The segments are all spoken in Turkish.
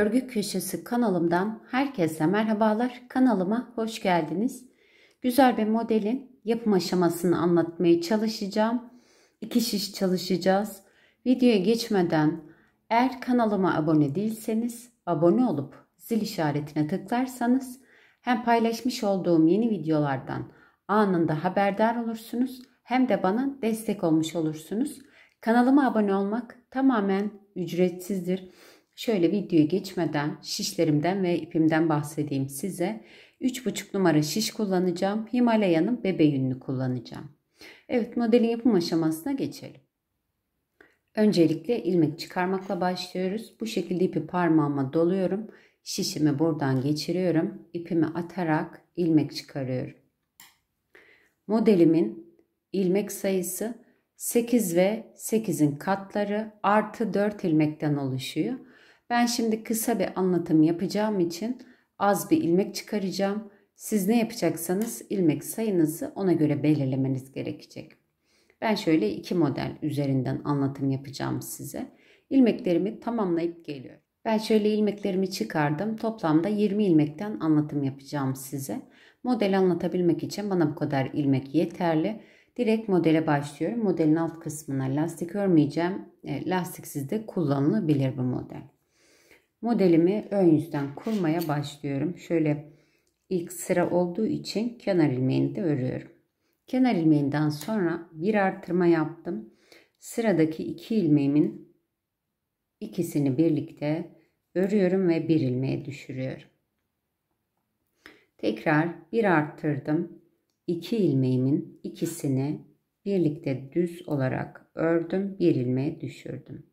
Örgü Köşesi kanalımdan herkese merhabalar. Kanalıma hoş geldiniz. Güzel bir modelin yapım aşamasını anlatmaya çalışacağım. İki şiş çalışacağız. Videoya geçmeden eğer kanalıma abone değilseniz abone olup zil işaretine tıklarsanız hem paylaşmış olduğum yeni videolardan anında haberdar olursunuz hem de bana destek olmuş olursunuz. Kanalıma abone olmak tamamen ücretsizdir. Şöyle videoya geçmeden şişlerimden ve ipimden bahsedeyim size. 3,5 numara şiş kullanacağım. Himalaya'nın bebe yününü kullanacağım. Evet modelin yapım aşamasına geçelim. Öncelikle ilmek çıkarmakla başlıyoruz. Bu şekilde ipi parmağıma doluyorum. Şişimi buradan geçiriyorum. İpimi atarak ilmek çıkarıyorum. Modelimin ilmek sayısı 8 ve 8'in katları artı 4 ilmekten oluşuyor. Ben şimdi kısa bir anlatım yapacağım için az bir ilmek çıkaracağım. Siz ne yapacaksanız ilmek sayınızı ona göre belirlemeniz gerekecek. Ben şöyle iki model üzerinden anlatım yapacağım size. İlmeklerimi tamamlayıp geliyorum. Ben şöyle ilmeklerimi çıkardım. Toplamda 20 ilmekten anlatım yapacağım size. Model anlatabilmek için bana bu kadar ilmek yeterli. Direkt modele başlıyorum. Modelin alt kısmına lastik örmeyeceğim. E, lastiksiz de kullanılabilir bu model. Modelimi ön yüzden kurmaya başlıyorum. Şöyle ilk sıra olduğu için kenar ilmeğini de örüyorum. Kenar ilmeğinden sonra bir artırma yaptım. Sıradaki iki ilmeğimin ikisini birlikte örüyorum ve bir ilmeğe düşürüyorum. Tekrar bir arttırdım. İki ilmeğimin ikisini birlikte düz olarak ördüm. Bir ilmeğe düşürdüm.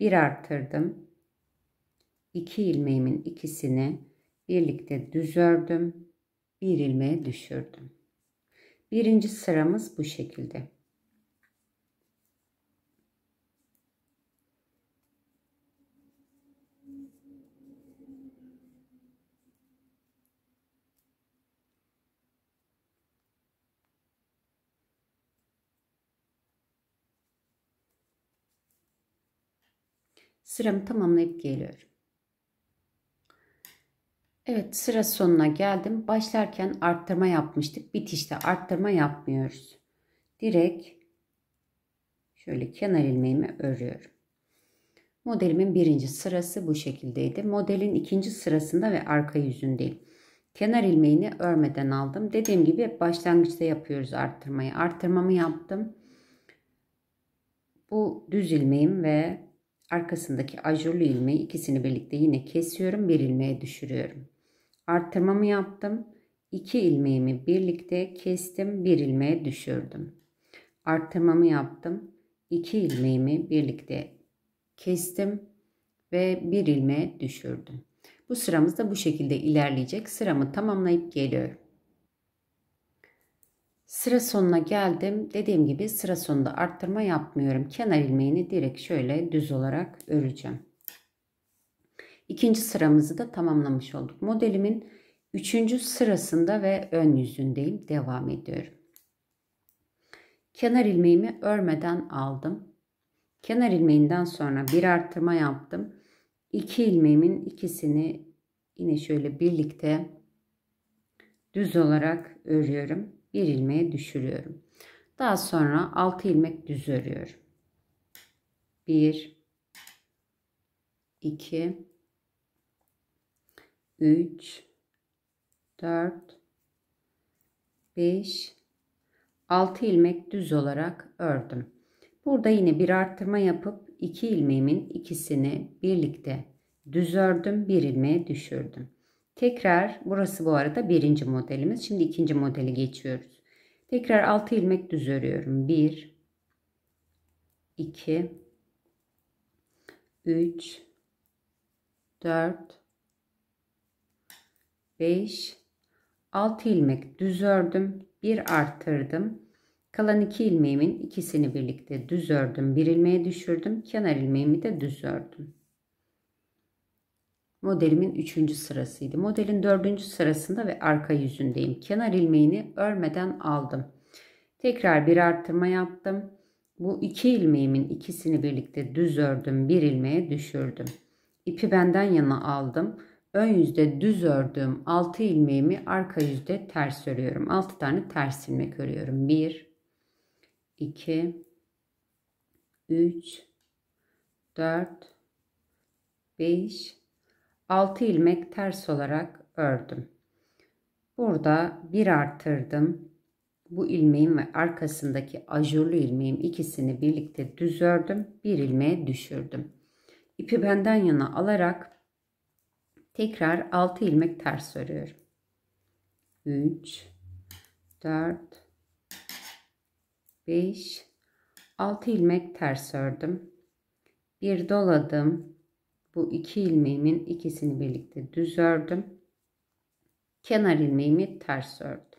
Bir arttırdım. 2 ilmeğimin ikisini birlikte düz ördüm. bir ilmeğe düşürdüm. Birinci sıramız bu şekilde. Sıramı tamamlayıp geliyorum. Evet sıra sonuna geldim. Başlarken arttırma yapmıştık. Bitişte arttırma yapmıyoruz. Direkt şöyle kenar ilmeğimi örüyorum. Modelimin birinci sırası bu şekildeydi. Modelin ikinci sırasında ve arka yüzündeyim. Kenar ilmeğini örmeden aldım. Dediğim gibi başlangıçta yapıyoruz arttırmayı. Arttırmamı yaptım. Bu düz ilmeğim ve arkasındaki ajurlu ilmeği ikisini birlikte yine kesiyorum. Bir ilmeğe düşürüyorum. Arttırmamı yaptım. 2 ilmeğimi birlikte kestim. 1 bir ilmeğe düşürdüm. Arttırmamı yaptım. 2 ilmeğimi birlikte kestim ve 1 ilmeğe düşürdüm. Bu sıramız da bu şekilde ilerleyecek. Sıramı tamamlayıp geliyorum. Sıra sonuna geldim. Dediğim gibi sıra sonunda arttırma yapmıyorum. Kenar ilmeğini direkt şöyle düz olarak öreceğim. İkinci sıramızı da tamamlamış olduk. Modelimin üçüncü sırasında ve ön yüzündeyim. Devam ediyorum. Kenar ilmeğimi örmeden aldım. Kenar ilmeğinden sonra bir artırma yaptım. İki ilmeğimin ikisini yine şöyle birlikte düz olarak örüyorum. Bir ilmeğe düşürüyorum. Daha sonra altı ilmek düz örüyorum. Bir, iki. 3 4 5 6 ilmek düz olarak ördüm. Burada yine bir arttırma yapıp 2 iki ilmeğimin ikisini birlikte düz ördüm. Bir ilmeğe düşürdüm. Tekrar burası bu arada birinci modelimiz. Şimdi ikinci modeli geçiyoruz. Tekrar 6 ilmek düz örüyorum. 1 2 3 4 5, 6 ilmek düz ördüm. bir arttırdım. Kalan 2 ilmeğimin ikisini birlikte düz ördüm. bir ilmeğe düşürdüm. Kenar ilmeğimi de düz ördüm. Modelimin 3. sırasıydı. Modelin 4. sırasında ve arka yüzündeyim. Kenar ilmeğini örmeden aldım. Tekrar bir arttırma yaptım. Bu iki ilmeğimin ikisini birlikte düz ördüm. Bir ilmeğe düşürdüm. İpi benden yana aldım ön yüzde düz ördüğüm 6 ilmeğimi arka yüzde ters örüyorum. 6 tane ters ilmek örüyorum. 1 2 3 4 5 6 ilmek ters olarak ördüm. Burada bir artırdım. Bu ilmeğin ve arkasındaki ajurlu ilmeğim ikisini birlikte düz ördüm. Bir ilmeğe düşürdüm. İpi benden yana alarak Tekrar 6 ilmek ters örüyorum. 3 4 5 6 ilmek ters ördüm. Bir doladım. Bu iki ilmeğimin ikisini birlikte düz ördüm. Kenar ilmeğimi ters ördüm.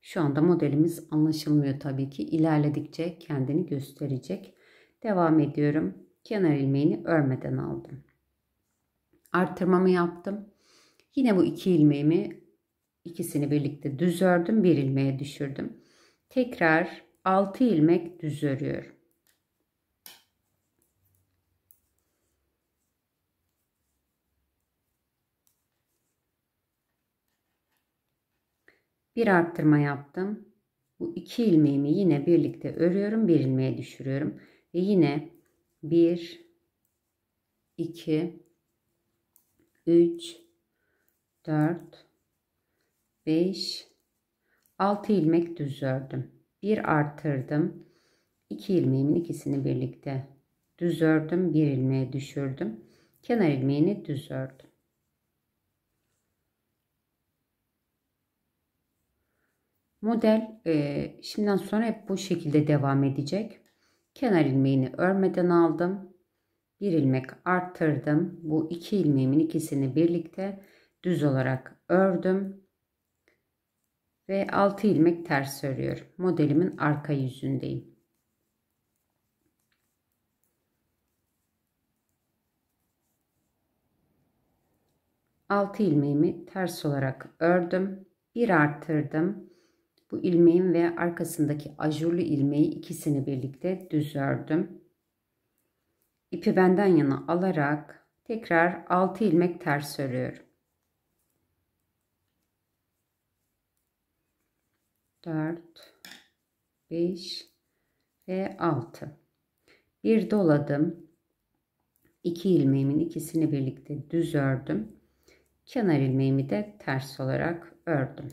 Şu anda modelimiz anlaşılmıyor tabii ki. İlerledikçe kendini gösterecek. Devam ediyorum kenar ilmeğini örmeden aldım. Artırmamı yaptım. Yine bu iki ilmeğimi ikisini birlikte düz ördüm. Bir ilmeğe düşürdüm. Tekrar 6 ilmek düz örüyorum. Bir arttırma yaptım. Bu iki ilmeğimi yine birlikte örüyorum. Bir ilmeğe düşürüyorum. Ve yine 1 2 3 4 5 6 ilmek düz ördüm. 1 artırdım. 2 ilmeğimin ikisini birlikte düz ördüm. 1 ilmeğe düşürdüm. Kenar ilmeğini düz ördüm. Model e, şimdiden sonra hep bu şekilde devam edecek. Kenar ilmeğini örmeden aldım. Bir ilmek arttırdım. Bu iki ilmeğimin ikisini birlikte düz olarak ördüm. Ve 6 ilmek ters örüyorum. Modelimin arka yüzündeyim. Altı ilmeğimi ters olarak ördüm. Bir arttırdım. Bu ilmeğin ve arkasındaki ajurlu ilmeği ikisini birlikte düz ördüm. İpi benden yana alarak tekrar 6 ilmek ters örüyorum. 4 5 ve 6 bir doladım 2 ilmeğimin ikisini birlikte düz ördüm kenar ilmeğimi de ters olarak ördüm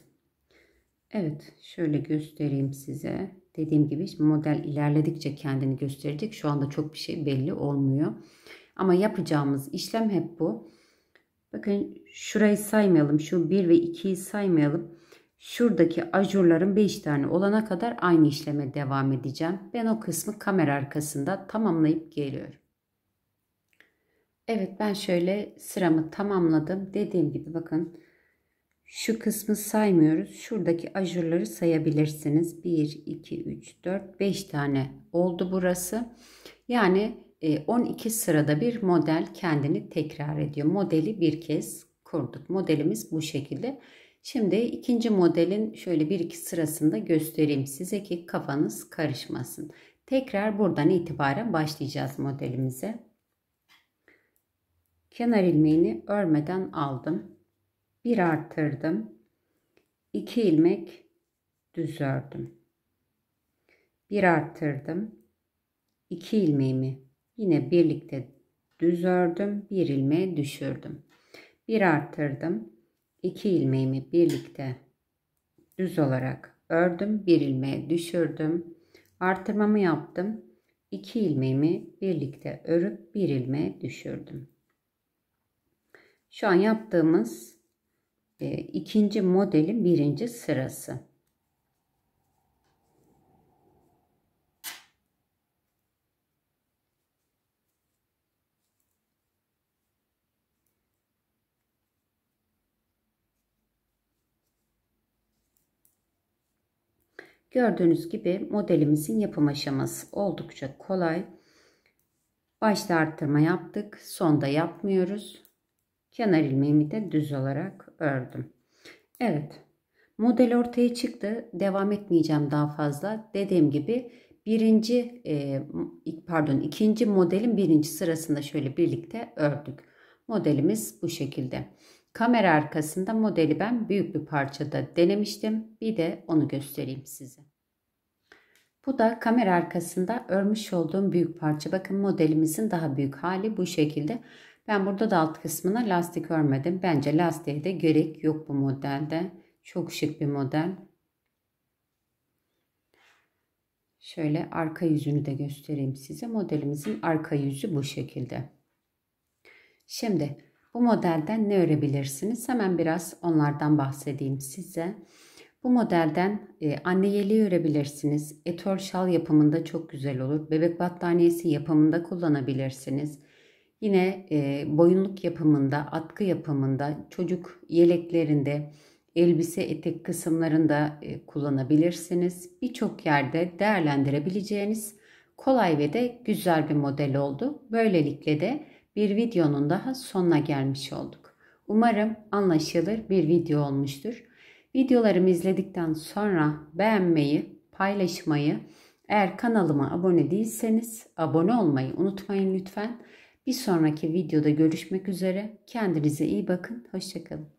Evet şöyle göstereyim size. Dediğim gibi model ilerledikçe kendini gösterecek. Şu anda çok bir şey belli olmuyor. Ama yapacağımız işlem hep bu. Bakın şurayı saymayalım. Şu 1 ve 2'yi saymayalım. Şuradaki ajurların 5 tane olana kadar aynı işleme devam edeceğim. Ben o kısmı kamera arkasında tamamlayıp geliyorum. Evet ben şöyle sıramı tamamladım. Dediğim gibi bakın şu kısmı saymıyoruz. Şuradaki ajurları sayabilirsiniz. 1, 2, 3, 4, 5 tane oldu burası. Yani 12 e, sırada bir model kendini tekrar ediyor. Modeli bir kez kurduk. Modelimiz bu şekilde. Şimdi ikinci modelin şöyle bir iki sırasında göstereyim size ki kafanız karışmasın. Tekrar buradan itibaren başlayacağız modelimize. Kenar ilmeğini örmeden aldım. Bir arttırdım. 2 ilmek düz ördüm. Bir arttırdım. 2 ilmeğimi yine birlikte düz ördüm. bir ilmeğe düşürdüm. Bir arttırdım. 2 ilmeğimi birlikte düz olarak ördüm. bir ilmeğe düşürdüm. Artırmamı yaptım. 2 ilmeğimi birlikte örüp bir ilmeğe düşürdüm. Şu an yaptığımız ee, ikinci modelin birinci sırası. Gördüğünüz gibi modelimizin yapım aşaması oldukça kolay. Başta arttırma yaptık. Sonda yapmıyoruz. Kenar ilmeğimi de düz olarak ördüm. Evet. Model ortaya çıktı. Devam etmeyeceğim daha fazla. Dediğim gibi birinci e, pardon ikinci modelin birinci sırasında şöyle birlikte ördük. Modelimiz bu şekilde. Kamera arkasında modeli ben büyük bir parçada denemiştim. Bir de onu göstereyim size. Bu da kamera arkasında örmüş olduğum büyük parça. Bakın modelimizin daha büyük hali bu şekilde. Ben burada da alt kısmına lastik örmedim. Bence lastiğe de gerek yok bu modelde. Çok şık bir model. Şöyle arka yüzünü de göstereyim size. Modelimizin arka yüzü bu şekilde. Şimdi bu modelden ne örebilirsiniz? Hemen biraz onlardan bahsedeyim size. Bu modelden e, anne yeleği örebilirsiniz. Etor şal yapımında çok güzel olur. Bebek battaniyesi yapımında kullanabilirsiniz. Yine e, boyunluk yapımında, atkı yapımında, çocuk yeleklerinde, elbise etek kısımlarında e, kullanabilirsiniz. Birçok yerde değerlendirebileceğiniz kolay ve de güzel bir model oldu. Böylelikle de bir videonun daha sonuna gelmiş olduk. Umarım anlaşılır bir video olmuştur. Videolarımı izledikten sonra beğenmeyi, paylaşmayı, eğer kanalıma abone değilseniz abone olmayı unutmayın lütfen. Bir sonraki videoda görüşmek üzere. Kendinize iyi bakın. Hoşçakalın.